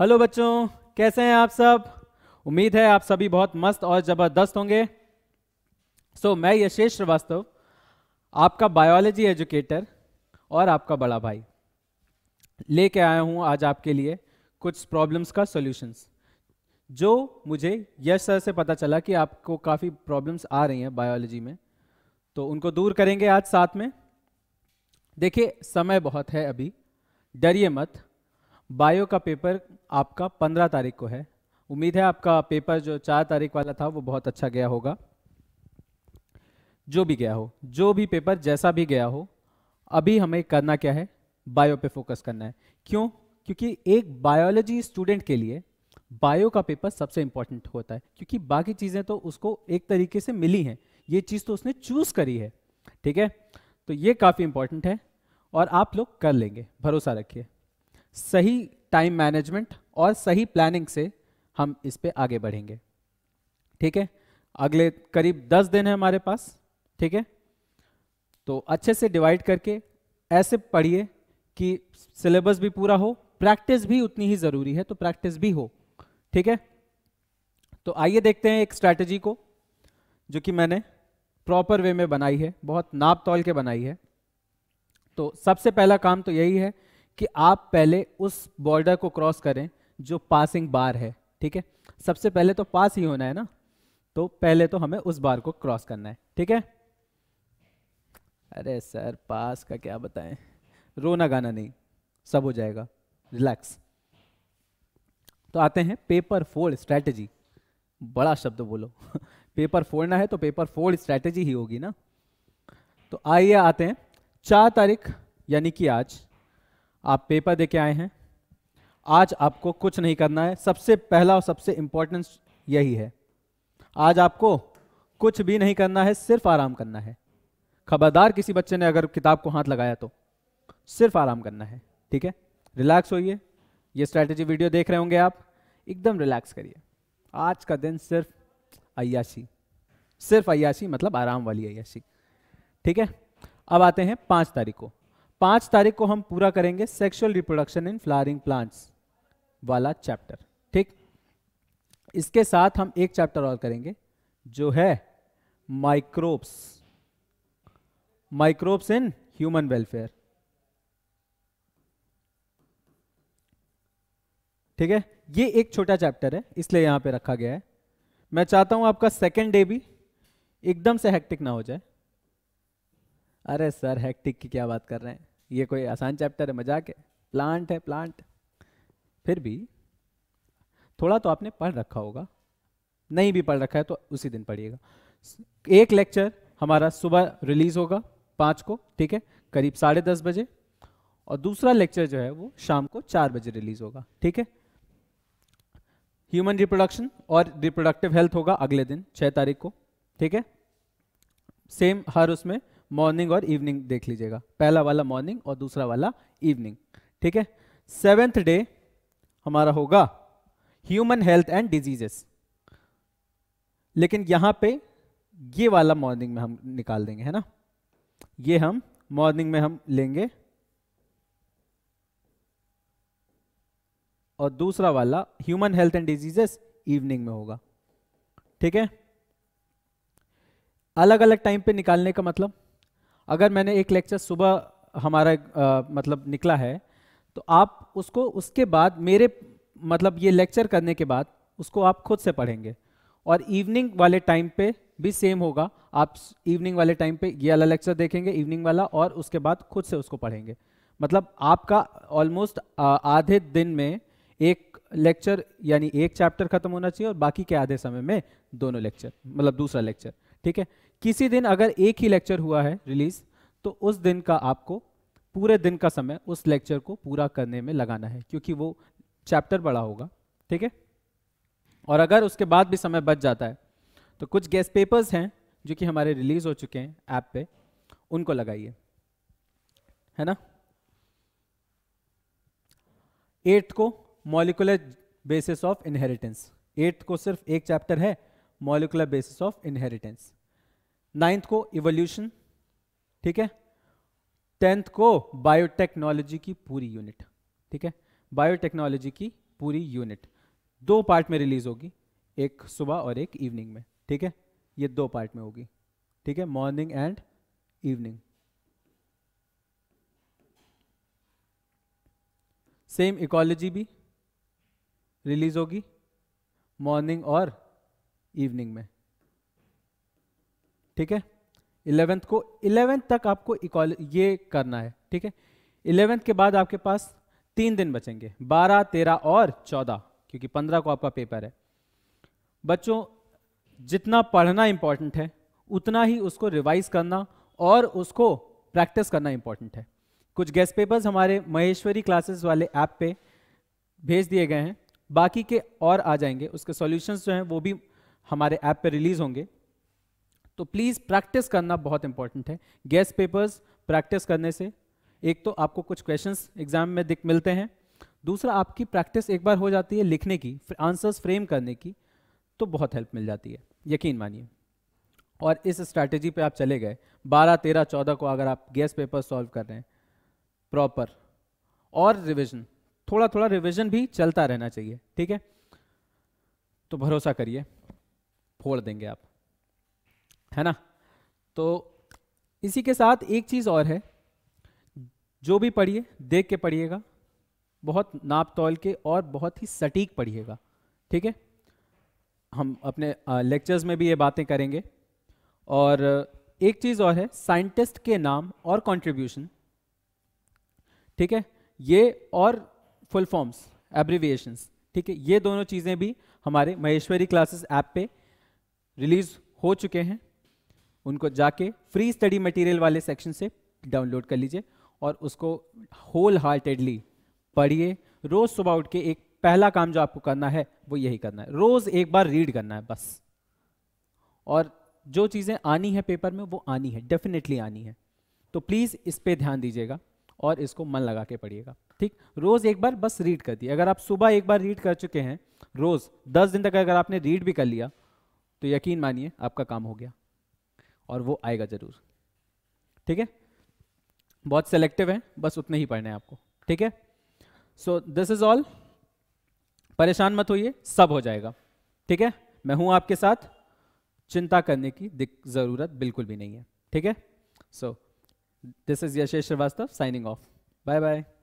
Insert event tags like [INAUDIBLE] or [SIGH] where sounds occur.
hello बच्चों कैसे हैं आप सब उम्मीद है आप सभी बहुत मस्त और ज़बरदस्त होंगे सो so, मैं यशेष श्रीवास्तव आपका बायोलॉजी एजुकेटर और आपका बड़ा भाई लेके आया हूं आज आपके लिए कुछ प्रॉब्लम्स का सॉल्यूशंस जो मुझे यश सर से पता चला कि आपको काफ़ी प्रॉब्लम्स आ रही हैं बायोलॉजी में तो उनको दूर करेंगे आज साथ में देखिए समय बहुत है अभी डरिए मत बायो का पेपर आपका पंद्रह तारीख को है उम्मीद है आपका पेपर जो चार तारीख वाला था वो बहुत अच्छा गया होगा जो भी गया हो जो भी पेपर जैसा भी गया हो अभी हमें करना क्या है बायो पे फोकस करना है क्यों क्योंकि एक बायोलॉजी स्टूडेंट के लिए बायो का पेपर सबसे इंपॉर्टेंट होता है क्योंकि बाकी चीज़ें तो उसको एक तरीके से मिली हैं ये चीज़ तो उसने चूज करी है ठीक है तो ये काफ़ी इंपॉर्टेंट है और आप लोग कर लेंगे भरोसा रखिए सही टाइम मैनेजमेंट और सही प्लानिंग से हम इस पर आगे बढ़ेंगे ठीक है अगले करीब दस दिन है हमारे पास ठीक है तो अच्छे से डिवाइड करके ऐसे पढ़िए कि सिलेबस भी पूरा हो प्रैक्टिस भी उतनी ही ज़रूरी है तो प्रैक्टिस भी हो ठीक है तो आइए देखते हैं एक स्ट्रैटेजी को जो कि मैंने प्रॉपर वे में बनाई है बहुत नाप तौल के बनाई है तो सबसे पहला काम तो यही है कि आप पहले उस बॉर्डर को क्रॉस करें जो पासिंग बार है ठीक है सबसे पहले तो पास ही होना है ना तो पहले तो हमें उस बार को क्रॉस करना है ठीक है अरे सर पास का क्या बताएं रोना गाना नहीं सब हो जाएगा रिलैक्स तो आते हैं पेपर फोल्ड स्ट्रैटेजी बड़ा शब्द बोलो पेपर [LAUGHS] फोड़ना है तो पेपर फोल्ड स्ट्रैटेजी ही होगी ना तो आइए आते हैं चार तारीख यानी कि आज आप पेपर दे के आए हैं आज आपको कुछ नहीं करना है सबसे पहला और सबसे इंपॉर्टेंट यही है आज आपको कुछ भी नहीं करना है सिर्फ आराम करना है खबरदार किसी बच्चे ने अगर किताब को हाथ लगाया तो सिर्फ आराम करना है ठीक है रिलैक्स होइए ये स्ट्रैटेजी वीडियो देख रहे होंगे आप एकदम रिलैक्स करिए आज का दिन सिर्फ अयाशी सिर्फ अयाशी मतलब आराम वाली अयाशी ठीक है अब आते हैं पाँच तारीख को पांच तारीख को हम पूरा करेंगे sexual reproduction in flowering plants वाला चैप्टर ठीक इसके साथ हम एक चैप्टर और करेंगे जो है microbes microbes in human welfare ठीक है ये एक छोटा चैप्टर है इसलिए यहां पे रखा गया है मैं चाहता हूं आपका सेकेंड डे भी एकदम से हेक्टिक ना हो जाए अरे सर हैक्टिक की क्या बात कर रहे हैं ये कोई आसान चैप्टर है मजाक है प्लांट है प्लांट फिर भी थोड़ा तो आपने पढ़ रखा होगा नहीं भी पढ़ रखा है तो उसी दिन पढ़िएगा एक लेक्चर हमारा सुबह रिलीज होगा पाँच को ठीक है करीब साढ़े दस बजे और दूसरा लेक्चर जो है वो शाम को चार बजे रिलीज होगा ठीक है ह्यूमन रिप्रोडक्शन और रिप्रोडक्टिव हेल्थ होगा अगले दिन छः तारीख को ठीक है सेम हर उसमें मॉर्निंग और इवनिंग देख लीजिएगा पहला वाला मॉर्निंग और दूसरा वाला इवनिंग ठीक है सेवेंथ डे हमारा होगा ह्यूमन हेल्थ एंड डिजीजेस लेकिन यहां पे ये वाला मॉर्निंग में हम निकाल देंगे है ना ये हम मॉर्निंग में हम लेंगे और दूसरा वाला human health and diseases evening में होगा ठीक है अलग अलग टाइम पे निकालने का मतलब अगर मैंने एक लेक्चर सुबह हमारा आ, मतलब निकला है तो आप उसको उसके बाद मेरे मतलब ये लेक्चर करने के बाद उसको आप खुद से पढ़ेंगे और इवनिंग वाले टाइम पे भी सेम होगा आप इवनिंग वाले टाइम पे ये वाला लेक्चर देखेंगे इवनिंग वाला और उसके बाद खुद से उसको पढ़ेंगे मतलब आपका ऑलमोस्ट आधे दिन में एक लेक्चर यानी एक चैप्टर खत्म होना चाहिए और बाकी के आधे समय में दोनों लेक्चर मतलब दूसरा लेक्चर ठीक है किसी दिन अगर एक ही लेक्चर हुआ है रिलीज तो उस दिन का आपको पूरे दिन का समय उस लेक्चर को पूरा करने में लगाना है क्योंकि वो चैप्टर बड़ा होगा ठीक है और अगर उसके बाद भी समय बच जाता है तो कुछ गेस्ट पेपर्स हैं जो कि हमारे रिलीज हो चुके हैं ऐप पे उनको लगाइए है ना एट्थ को molecular basis of inheritance eighth को सिर्फ एक चैप्टर है molecular basis of inheritance ninth को इवोल्यूशन ठीक है टेंथ को बायोटेक्नोलॉजी की पूरी यूनिट ठीक है बायोटेक्नोलॉजी की पूरी यूनिट दो पार्ट में रिलीज होगी एक सुबह और एक इवनिंग में ठीक है ये दो पार्ट में होगी ठीक है morning and evening same ecology भी रिलीज होगी मॉर्निंग और इवनिंग में ठीक है इलेवेंथ को इलेवेंथ तक आपको ये करना है ठीक है इलेवेंथ के बाद आपके पास तीन दिन बचेंगे बारह तेरह और चौदह क्योंकि पंद्रह को आपका पेपर है बच्चों जितना पढ़ना इंपॉर्टेंट है उतना ही उसको रिवाइज करना और उसको प्रैक्टिस करना इंपॉर्टेंट है कुछ गेस्ट पेपर्स हमारे महेश्वरी क्लासेस वाले ऐप पे भेज दिए गए हैं बाकी के और आ जाएंगे उसके सॉल्यूशंस जो हैं वो भी हमारे ऐप पे रिलीज होंगे तो प्लीज़ प्रैक्टिस करना बहुत इंपॉर्टेंट है गैस पेपर्स प्रैक्टिस करने से एक तो आपको कुछ क्वेश्चंस एग्जाम में दिख मिलते हैं दूसरा आपकी प्रैक्टिस एक बार हो जाती है लिखने की आंसर्स फ्रेम करने की तो बहुत हेल्प मिल जाती है यकीन मानिए और इस स्ट्रैटेजी पे आप चले गए 12, 13, 14 को अगर आप गैस पेपर सॉल्व कर रहे हैं प्रॉपर और रिविजन थोड़ा थोड़ा रिविजन भी चलता रहना चाहिए ठीक है तो भरोसा करिए फोड़ देंगे आप है ना तो इसी के साथ एक चीज़ और है जो भी पढ़िए देख के पढ़िएगा बहुत नाप तौल के और बहुत ही सटीक पढ़िएगा ठीक है हम अपने लेक्चर्स में भी ये बातें करेंगे और एक चीज़ और है साइंटिस्ट के नाम और कंट्रीब्यूशन ठीक है ये और फुल फॉर्म्स एब्रीविएशंस ठीक है ये दोनों चीज़ें भी हमारे महेश्वरी क्लासेस ऐप पे रिलीज हो चुके हैं उनको जाके फ्री स्टडी मटेरियल वाले सेक्शन से डाउनलोड कर लीजिए और उसको होल हार्टेडली पढ़िए रोज सुबह उठ के एक पहला काम जो आपको करना है वो यही करना है रोज एक बार रीड करना है बस और जो चीज़ें आनी है पेपर में वो आनी है डेफिनेटली आनी है तो प्लीज़ इस पर ध्यान दीजिएगा और इसको मन लगा के पढ़िएगा ठीक रोज़ एक बार बस रीड कर दिए अगर आप सुबह एक बार रीड कर चुके हैं रोज़ दस दिन तक अगर आपने रीड भी कर लिया तो यकीन मानिए आपका काम हो गया और वो आएगा ज़रूर ठीक है बहुत सेलेक्टिव है बस उतने ही पढ़ने हैं आपको ठीक है सो दिस इज ऑल परेशान मत होइए सब हो जाएगा ठीक है मैं हूं आपके साथ चिंता करने की ज़रूरत बिल्कुल भी नहीं है ठीक है so this is Yashesh Shrivastava signing off bye bye